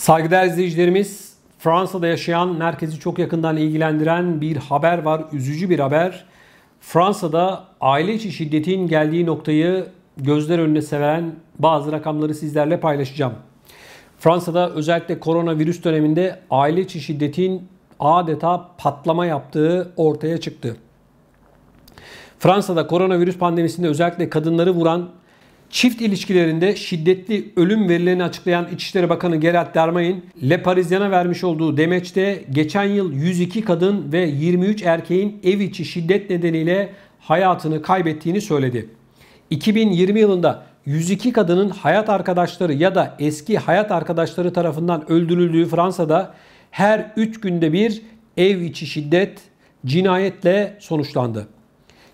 Saygıdeğer izleyicilerimiz, Fransa'da yaşayan, merkezi çok yakından ilgilendiren bir haber var. Üzücü bir haber. Fransa'da aile içi şiddetin geldiği noktayı gözler önüne seven bazı rakamları sizlerle paylaşacağım. Fransa'da özellikle koronavirüs döneminde aile içi şiddetin adeta patlama yaptığı ortaya çıktı. Fransa'da koronavirüs pandemisinde özellikle kadınları vuran Çift ilişkilerinde şiddetli ölüm verilerini açıklayan İçişleri Bakanı Gerald Darmanin, Le Parisien'a vermiş olduğu demeçte geçen yıl 102 kadın ve 23 erkeğin ev içi şiddet nedeniyle hayatını kaybettiğini söyledi. 2020 yılında 102 kadının hayat arkadaşları ya da eski hayat arkadaşları tarafından öldürüldüğü Fransa'da her 3 günde bir ev içi şiddet cinayetle sonuçlandı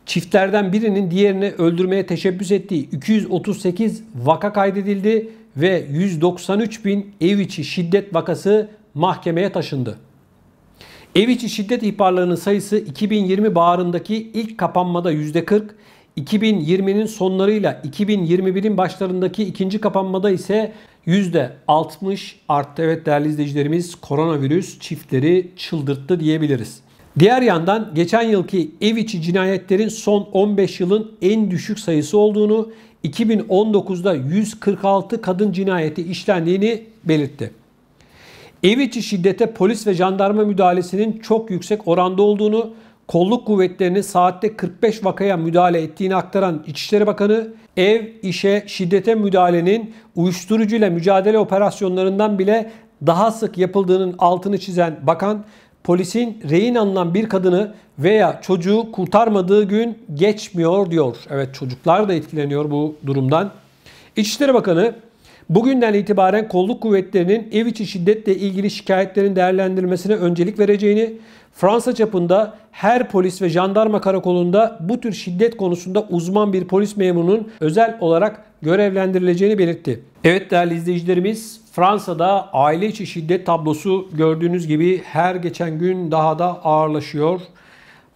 çiftlerden birinin diğerini öldürmeye teşebbüs ettiği 238 vaka kaydedildi ve 193 bin ev içi şiddet vakası mahkemeye taşındı. Ev içi şiddet ihbarlarının sayısı 2020 baharındaki ilk kapanmada %40, 2020'nin sonlarıyla 2021'in başlarındaki ikinci kapanmada ise %60 arttı. Evet değerli izleyicilerimiz koronavirüs çiftleri çıldırttı diyebiliriz. Diğer yandan geçen yılki ev içi cinayetlerin son 15 yılın en düşük sayısı olduğunu, 2019'da 146 kadın cinayeti işlendiğini belirtti. Ev içi şiddete polis ve jandarma müdahalesinin çok yüksek oranda olduğunu, kolluk kuvvetlerinin saatte 45 vakaya müdahale ettiğini aktaran İçişleri Bakanı, ev, işe, şiddete müdahalenin uyuşturucuyla mücadele operasyonlarından bile daha sık yapıldığının altını çizen bakan, polisin rehin alınan bir kadını veya çocuğu kurtarmadığı gün geçmiyor diyor. Evet çocuklar da etkileniyor bu durumdan. İçişleri Bakanı bugünden itibaren kolluk kuvvetlerinin ev içi şiddetle ilgili şikayetlerin değerlendirilmesine öncelik vereceğini, Fransa çapında her polis ve jandarma karakolunda bu tür şiddet konusunda uzman bir polis memurunun özel olarak görevlendirileceğini belirtti. Evet değerli izleyicilerimiz Fransa'da aile içi şiddet tablosu gördüğünüz gibi her geçen gün daha da ağırlaşıyor.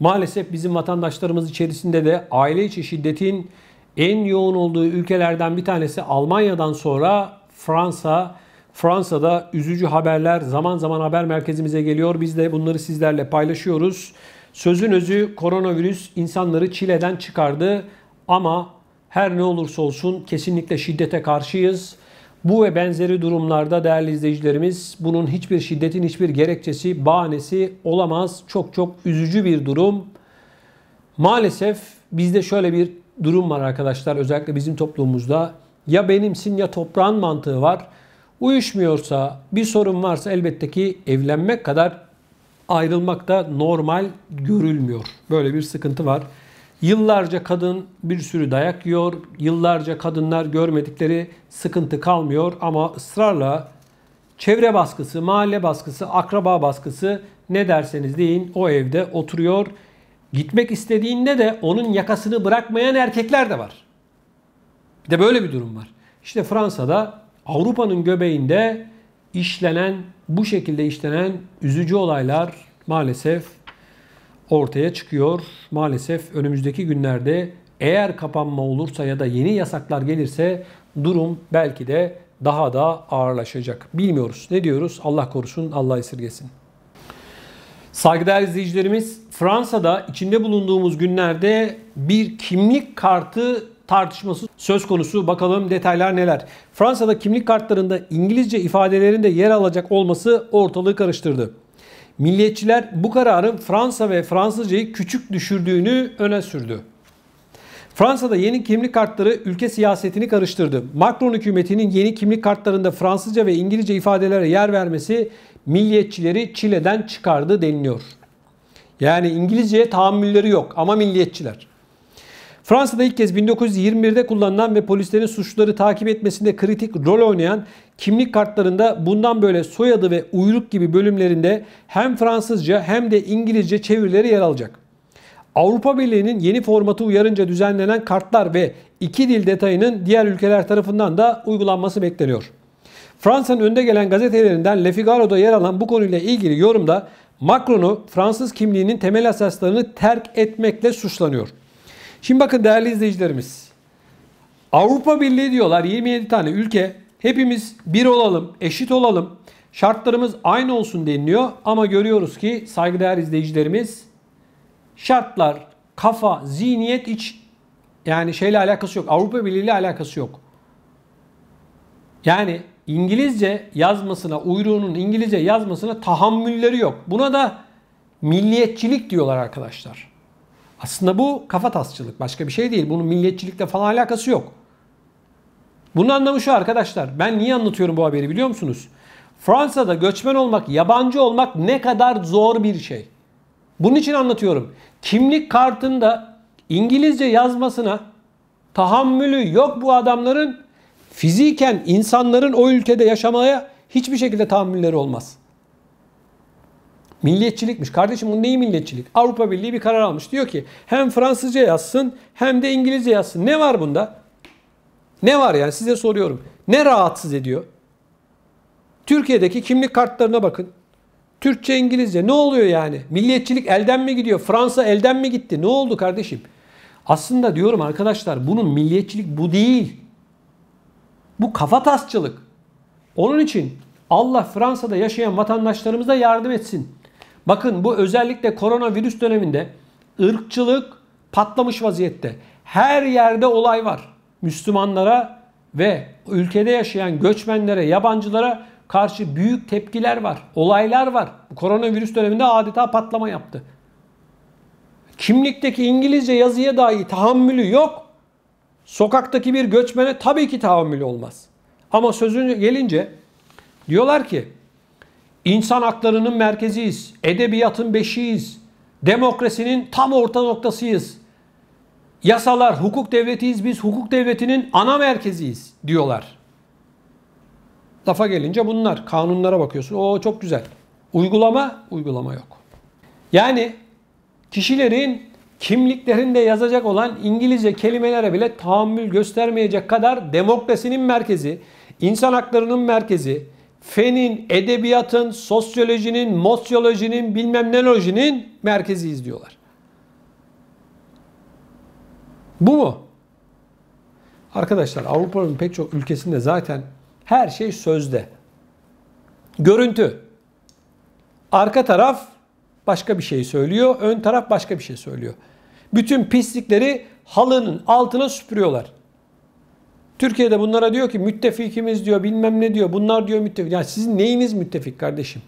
Maalesef bizim vatandaşlarımız içerisinde de aile içi şiddetin en yoğun olduğu ülkelerden bir tanesi Almanya'dan sonra Fransa Fransa'da üzücü haberler zaman zaman haber merkezimize geliyor. Biz de bunları sizlerle paylaşıyoruz. Sözün özü koronavirüs insanları çileden çıkardı ama her ne olursa olsun kesinlikle şiddete karşıyız. Bu ve benzeri durumlarda değerli izleyicilerimiz bunun hiçbir şiddetin hiçbir gerekçesi, bahanesi olamaz. Çok çok üzücü bir durum. Maalesef bizde şöyle bir durum var arkadaşlar özellikle bizim toplumumuzda. Ya benimsin ya toprağın mantığı var. Uyuşmuyorsa, bir sorun varsa elbette ki evlenmek kadar ayrılmak da normal görülmüyor. Böyle bir sıkıntı var. Yıllarca kadın bir sürü dayak yiyor. Yıllarca kadınlar görmedikleri sıkıntı kalmıyor ama ısrarla çevre baskısı, mahalle baskısı, akraba baskısı ne derseniz deyin o evde oturuyor. Gitmek istediğinde de onun yakasını bırakmayan erkekler de var. Bir de böyle bir durum var. İşte Fransa'da Avrupa'nın göbeğinde işlenen, bu şekilde işlenen üzücü olaylar maalesef ortaya çıkıyor. Maalesef önümüzdeki günlerde eğer kapanma olursa ya da yeni yasaklar gelirse durum belki de daha da ağırlaşacak. Bilmiyoruz. Ne diyoruz? Allah korusun, Allah esirgesin. Saygıdeğer izleyicilerimiz, Fransa'da içinde bulunduğumuz günlerde bir kimlik kartı tartışması söz konusu. Bakalım detaylar neler. Fransa'da kimlik kartlarında İngilizce ifadelerinde yer alacak olması ortalığı karıştırdı. Milliyetçiler bu kararın Fransa ve Fransızcayı küçük düşürdüğünü öne sürdü. Fransa'da yeni kimlik kartları ülke siyasetini karıştırdı. Macron hükümetinin yeni kimlik kartlarında Fransızca ve İngilizce ifadelere yer vermesi milliyetçileri çileden çıkardı deniliyor. Yani İngilizceye tahammülleri yok ama milliyetçiler. Fransa'da ilk kez 1921'de kullanılan ve polislerin suçluları takip etmesinde kritik rol oynayan kimlik kartlarında bundan böyle soyadı ve uyruk gibi bölümlerinde hem Fransızca hem de İngilizce çevirileri yer alacak. Avrupa Birliği'nin yeni formatı uyarınca düzenlenen kartlar ve iki dil detayının diğer ülkeler tarafından da uygulanması bekleniyor. Fransa'nın önde gelen gazetelerinden Le Figaro'da yer alan bu konuyla ilgili yorumda Macron'u Fransız kimliğinin temel esaslarını terk etmekle suçlanıyor. Şimdi bakın değerli izleyicilerimiz. Avrupa Birliği diyorlar 27 tane ülke. Hepimiz bir olalım, eşit olalım. Şartlarımız aynı olsun deniliyor ama görüyoruz ki saygıdeğer izleyicilerimiz şartlar, kafa, zihniyet hiç yani şeyle alakası yok. Avrupa Birliği ile alakası yok. Yani İngilizce yazmasına, uyruğunun İngilizce yazmasına tahammülleri yok. Buna da milliyetçilik diyorlar arkadaşlar. Aslında bu kafa tasçılık başka bir şey değil. Bunun milliyetçilikle falan alakası yok. Bunun anlamı şu arkadaşlar. Ben niye anlatıyorum bu haberi biliyor musunuz? Fransa'da göçmen olmak, yabancı olmak ne kadar zor bir şey. Bunun için anlatıyorum. Kimlik kartında İngilizce yazmasına tahammülü yok bu adamların. Fiziken insanların o ülkede yaşamaya hiçbir şekilde tahammülleri olmaz. Milliyetçilikmiş. Kardeşim bu neyi milliyetçilik? Avrupa Birliği bir karar almış. Diyor ki hem Fransızca yazsın hem de İngilizce yazsın. Ne var bunda? Ne var yani size soruyorum. Ne rahatsız ediyor? Türkiye'deki kimlik kartlarına bakın. Türkçe, İngilizce ne oluyor yani? Milliyetçilik elden mi gidiyor? Fransa elden mi gitti? Ne oldu kardeşim? Aslında diyorum arkadaşlar bunun milliyetçilik bu değil. Bu kafa tasçılık. Onun için Allah Fransa'da yaşayan vatandaşlarımıza yardım etsin. Bakın bu özellikle koronavirüs döneminde ırkçılık patlamış vaziyette. Her yerde olay var. Müslümanlara ve ülkede yaşayan göçmenlere, yabancılara karşı büyük tepkiler var. Olaylar var. Bu koronavirüs döneminde adeta patlama yaptı. Kimlikteki İngilizce yazıya dahi tahammülü yok. Sokaktaki bir göçmene tabii ki tahammülü olmaz. Ama sözün gelince diyorlar ki İnsan haklarının merkeziyiz. Edebiyatın beşiyiz, Demokrasinin tam orta noktasıyız. Yasalar, hukuk devletiyiz biz. Hukuk devletinin ana merkeziyiz diyorlar. Lafa gelince bunlar. Kanunlara bakıyorsun. O çok güzel. Uygulama, uygulama yok. Yani kişilerin kimliklerinde yazacak olan İngilizce kelimelere bile tahammül göstermeyecek kadar demokrasinin merkezi, insan haklarının merkezi, fenin, edebiyatın, sosyolojinin, mosyolojinin, bilmem nelojinin merkeziyiz diyorlar. Bu mu? Arkadaşlar Avrupa'nın pek çok ülkesinde zaten her şey sözde. Görüntü. Arka taraf başka bir şey söylüyor, ön taraf başka bir şey söylüyor. Bütün pislikleri halının altına süpürüyorlar. Türkiye'de bunlara diyor ki müttefikimiz diyor bilmem ne diyor bunlar diyor müttefik. Yani sizin neyiniz müttefik kardeşim?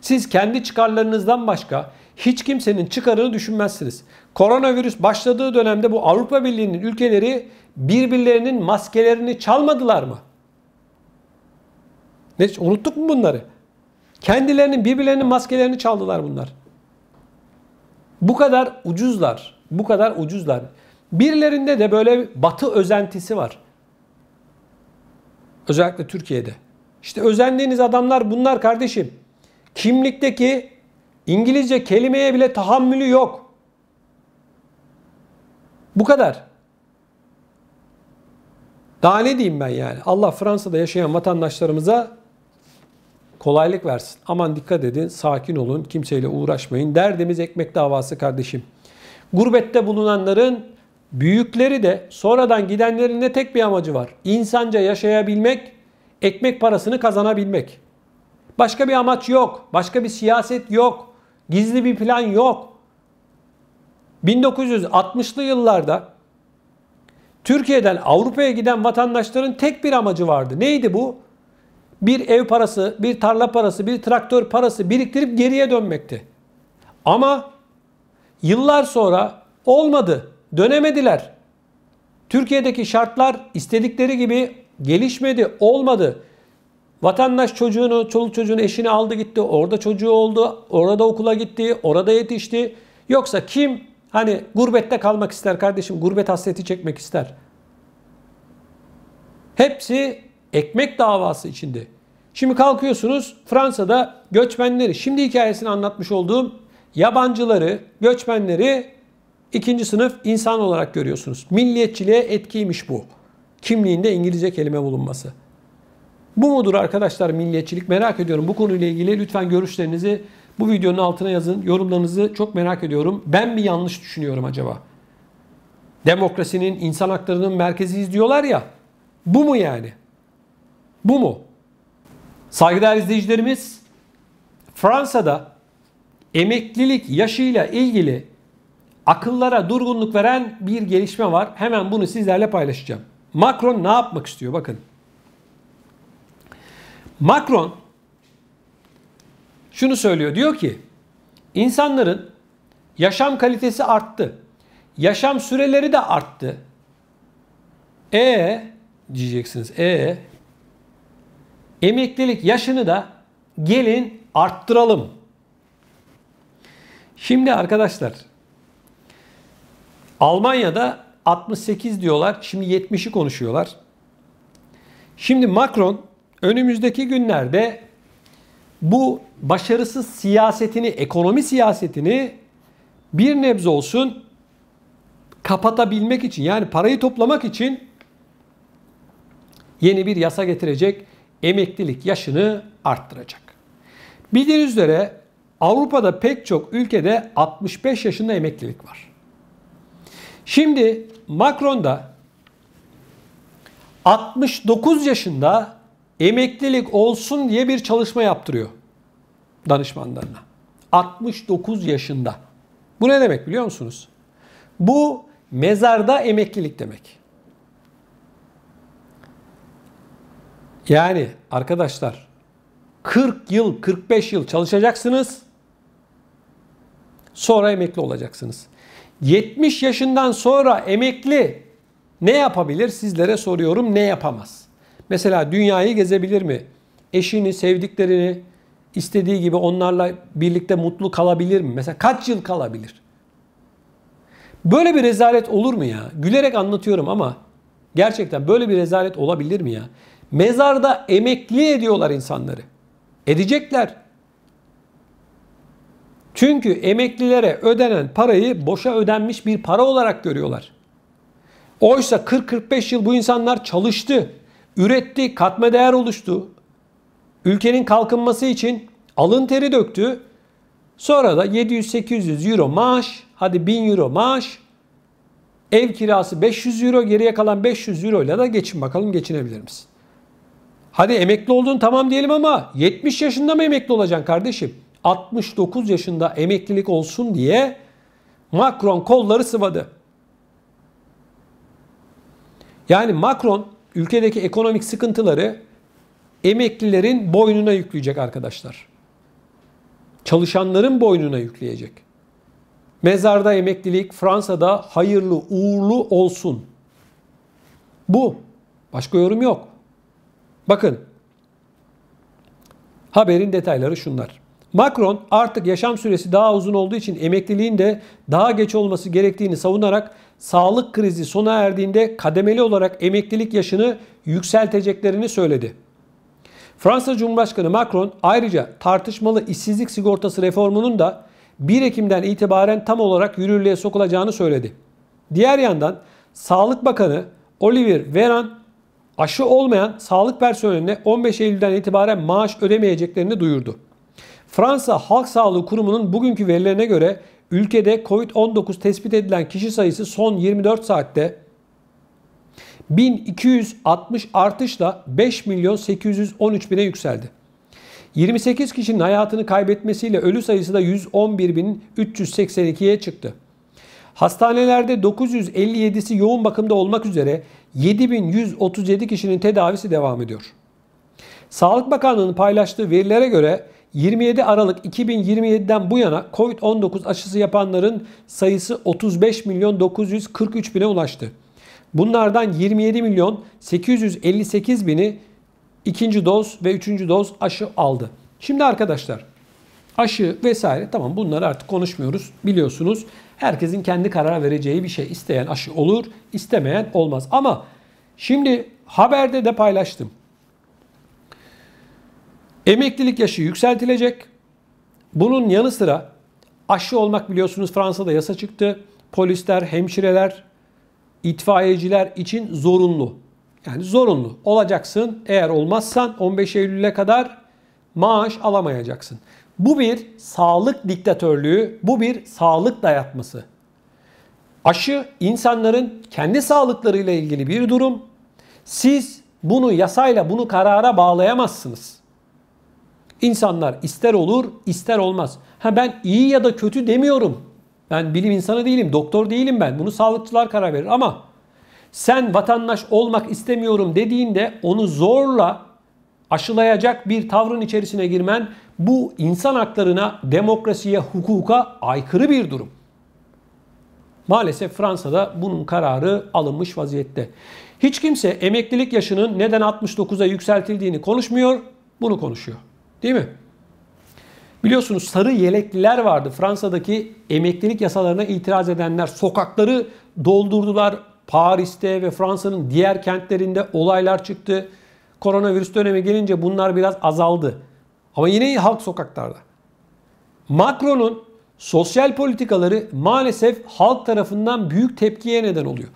Siz kendi çıkarlarınızdan başka hiç kimsenin çıkarını düşünmezsiniz. Koronavirüs başladığı dönemde bu Avrupa Birliği'nin ülkeleri birbirlerinin maskelerini çalmadılar mı? Ne, unuttuk mu bunları? Kendilerinin birbirlerinin maskelerini çaldılar bunlar. Bu kadar ucuzlar. Bu kadar ucuzlar. Birilerinde de böyle batı özentisi var. Özellikle Türkiye'de. İşte özendiğiniz adamlar bunlar kardeşim. Kimlikteki İngilizce kelimeye bile tahammülü yok. Bu kadar. Daha ne diyeyim ben yani? Allah Fransa'da yaşayan vatandaşlarımıza kolaylık versin. Aman dikkat edin, sakin olun, kimseyle uğraşmayın. Derdimiz ekmek davası kardeşim. Gurbette bulunanların Büyükleri de sonradan gidenlerin de tek bir amacı var. İnsanca yaşayabilmek, ekmek parasını kazanabilmek. Başka bir amaç yok. Başka bir siyaset yok. Gizli bir plan yok. 1960'lı yıllarda Türkiye'den Avrupa'ya giden vatandaşların tek bir amacı vardı. Neydi bu? Bir ev parası, bir tarla parası, bir traktör parası biriktirip geriye dönmekti. Ama yıllar sonra olmadı dönemediler. Türkiye'deki şartlar istedikleri gibi gelişmedi, olmadı. Vatandaş çocuğunu, çoluk çocuğun eşini aldı gitti. Orada çocuğu oldu. Orada okula gitti. Orada yetişti. Yoksa kim hani gurbette kalmak ister kardeşim? Gurbet hasreti çekmek ister. Hepsi ekmek davası içinde. Şimdi kalkıyorsunuz Fransa'da göçmenleri, şimdi hikayesini anlatmış olduğum yabancıları, göçmenleri ikinci sınıf insan olarak görüyorsunuz. Milliyetçiliğe etkiymiş bu. Kimliğinde İngilizce kelime bulunması. Bu mudur arkadaşlar milliyetçilik? Merak ediyorum. Bu konuyla ilgili lütfen görüşlerinizi bu videonun altına yazın. Yorumlarınızı çok merak ediyorum. Ben mi yanlış düşünüyorum acaba? Demokrasinin, insan haklarının merkeziyiz diyorlar ya. Bu mu yani? Bu mu? Saygıdeğer izleyicilerimiz, Fransa'da emeklilik yaşıyla ilgili akıllara durgunluk veren bir gelişme var. Hemen bunu sizlerle paylaşacağım. Macron ne yapmak istiyor? Bakın. Macron şunu söylüyor. Diyor ki insanların yaşam kalitesi arttı. Yaşam süreleri de arttı. E diyeceksiniz. E emeklilik yaşını da gelin arttıralım. Şimdi arkadaşlar Almanya'da 68 diyorlar. Şimdi 70'i konuşuyorlar. Şimdi Macron önümüzdeki günlerde bu başarısız siyasetini, ekonomi siyasetini bir nebze olsun kapatabilmek için yani parayı toplamak için yeni bir yasa getirecek. Emeklilik yaşını arttıracak. Bildiğiniz üzere Avrupa'da pek çok ülkede 65 yaşında emeklilik var. Şimdi Macron da 69 yaşında emeklilik olsun diye bir çalışma yaptırıyor danışmanlarına. 69 yaşında. Bu ne demek biliyor musunuz? Bu mezarda emeklilik demek. Yani arkadaşlar 40 yıl, 45 yıl çalışacaksınız. Sonra emekli olacaksınız. 70 yaşından sonra emekli ne yapabilir? Sizlere soruyorum ne yapamaz? Mesela dünyayı gezebilir mi? Eşini, sevdiklerini istediği gibi onlarla birlikte mutlu kalabilir mi? Mesela kaç yıl kalabilir? Böyle bir rezalet olur mu ya? Gülerek anlatıyorum ama gerçekten böyle bir rezalet olabilir mi ya? Mezarda emekli ediyorlar insanları. Edecekler. Çünkü emeklilere ödenen parayı boşa ödenmiş bir para olarak görüyorlar. Oysa 40-45 yıl bu insanlar çalıştı, üretti, katma değer oluştu. Ülkenin kalkınması için alın teri döktü. Sonra da 700-800 euro maaş, hadi 1000 euro maaş, ev kirası 500 euro, geriye kalan 500 euro ile de geçin bakalım geçinebilir misin? Hadi emekli oldun tamam diyelim ama 70 yaşında mı emekli olacaksın kardeşim? 69 yaşında emeklilik olsun diye Macron kolları sıvadı. Yani Macron ülkedeki ekonomik sıkıntıları emeklilerin boynuna yükleyecek arkadaşlar. Çalışanların boynuna yükleyecek. Mezarda emeklilik Fransa'da hayırlı uğurlu olsun. Bu. Başka yorum yok. Bakın. Haberin detayları şunlar. Macron artık yaşam süresi daha uzun olduğu için emekliliğin de daha geç olması gerektiğini savunarak sağlık krizi sona erdiğinde kademeli olarak emeklilik yaşını yükselteceklerini söyledi. Fransa Cumhurbaşkanı Macron ayrıca tartışmalı işsizlik sigortası reformunun da 1 Ekim'den itibaren tam olarak yürürlüğe sokulacağını söyledi. Diğer yandan Sağlık Bakanı Olivier Veran aşı olmayan sağlık personeline 15 Eylül'den itibaren maaş ödemeyeceklerini duyurdu. Fransa Halk Sağlığı Kurumu'nun bugünkü verilerine göre ülkede COVID-19 tespit edilen kişi sayısı son 24 saatte 1260 artışla 5 milyon 813 bine yükseldi. 28 kişinin hayatını kaybetmesiyle ölü sayısı da 111.382'ye çıktı. Hastanelerde 957'si yoğun bakımda olmak üzere 7137 kişinin tedavisi devam ediyor. Sağlık Bakanlığı'nın paylaştığı verilere göre 27 Aralık 2027'den bu yana COVID-19 aşısı yapanların sayısı 35 milyon 943 bine ulaştı. Bunlardan 27 milyon 858 bini ikinci doz ve üçüncü doz aşı aldı. Şimdi arkadaşlar aşı vesaire tamam bunları artık konuşmuyoruz biliyorsunuz. Herkesin kendi karar vereceği bir şey. isteyen aşı olur, istemeyen olmaz. Ama şimdi haberde de paylaştım. Emeklilik yaşı yükseltilecek. Bunun yanı sıra aşı olmak biliyorsunuz Fransa'da yasa çıktı. Polisler, hemşireler, itfaiyeciler için zorunlu. Yani zorunlu olacaksın. Eğer olmazsan 15 Eylül'e kadar maaş alamayacaksın. Bu bir sağlık diktatörlüğü, bu bir sağlık dayatması. Aşı insanların kendi sağlıklarıyla ilgili bir durum. Siz bunu yasayla, bunu karara bağlayamazsınız. İnsanlar ister olur ister olmaz. Ha ben iyi ya da kötü demiyorum. Ben bilim insanı değilim, doktor değilim ben. Bunu sağlıkçılar karar verir ama sen vatandaş olmak istemiyorum dediğinde onu zorla aşılayacak bir tavrın içerisine girmen bu insan haklarına, demokrasiye, hukuka aykırı bir durum. Maalesef Fransa'da bunun kararı alınmış vaziyette. Hiç kimse emeklilik yaşının neden 69'a yükseltildiğini konuşmuyor, bunu konuşuyor. Değil mi? Biliyorsunuz sarı yelekliler vardı. Fransa'daki emeklilik yasalarına itiraz edenler sokakları doldurdular. Paris'te ve Fransa'nın diğer kentlerinde olaylar çıktı. Koronavirüs dönemi gelince bunlar biraz azaldı. Ama yine halk sokaklarda. Macron'un sosyal politikaları maalesef halk tarafından büyük tepkiye neden oluyor.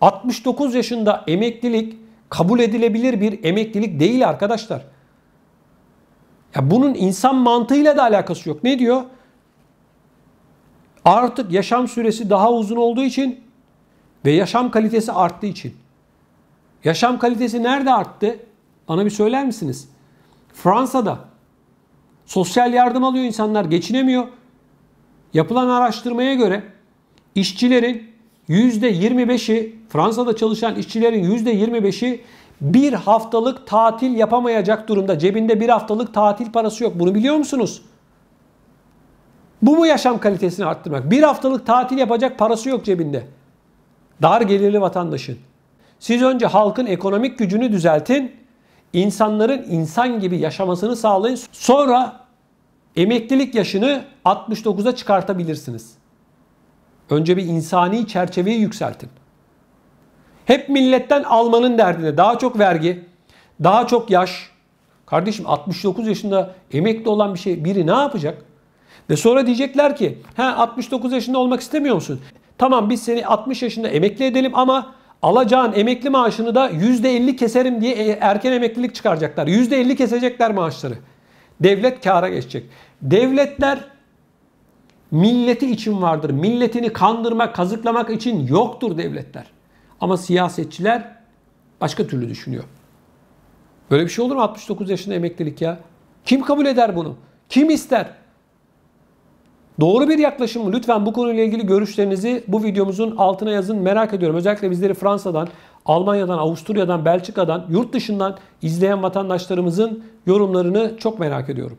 69 yaşında emeklilik kabul edilebilir bir emeklilik değil arkadaşlar. Ya bunun insan mantığıyla da alakası yok. Ne diyor? Artık yaşam süresi daha uzun olduğu için ve yaşam kalitesi arttığı için. Yaşam kalitesi nerede arttı? Bana bir söyler misiniz? Fransa'da sosyal yardım alıyor insanlar, geçinemiyor. Yapılan araştırmaya göre işçilerin %25'i Fransa'da çalışan işçilerin %25'i bir haftalık tatil yapamayacak durumda. Cebinde bir haftalık tatil parası yok. Bunu biliyor musunuz? Bu mu yaşam kalitesini arttırmak? Bir haftalık tatil yapacak parası yok cebinde. Dar gelirli vatandaşın. Siz önce halkın ekonomik gücünü düzeltin. insanların insan gibi yaşamasını sağlayın. Sonra emeklilik yaşını 69'a çıkartabilirsiniz. Önce bir insani çerçeveyi yükseltin. Hep milletten almanın derdinde. Daha çok vergi, daha çok yaş. Kardeşim 69 yaşında emekli olan bir şey biri ne yapacak? Ve sonra diyecekler ki ha 69 yaşında olmak istemiyor musun? Tamam biz seni 60 yaşında emekli edelim ama alacağın emekli maaşını da %50 keserim diye e, erken emeklilik çıkaracaklar. %50 kesecekler maaşları. Devlet kâra geçecek. Devletler milleti için vardır. Milletini kandırmak, kazıklamak için yoktur devletler. Ama siyasetçiler başka türlü düşünüyor. Böyle bir şey olur mu 69 yaşında emeklilik ya? Kim kabul eder bunu? Kim ister? Doğru bir yaklaşım mı? Lütfen bu konuyla ilgili görüşlerinizi bu videomuzun altına yazın. Merak ediyorum. Özellikle bizleri Fransa'dan, Almanya'dan, Avusturya'dan, Belçika'dan, yurt dışından izleyen vatandaşlarımızın yorumlarını çok merak ediyorum.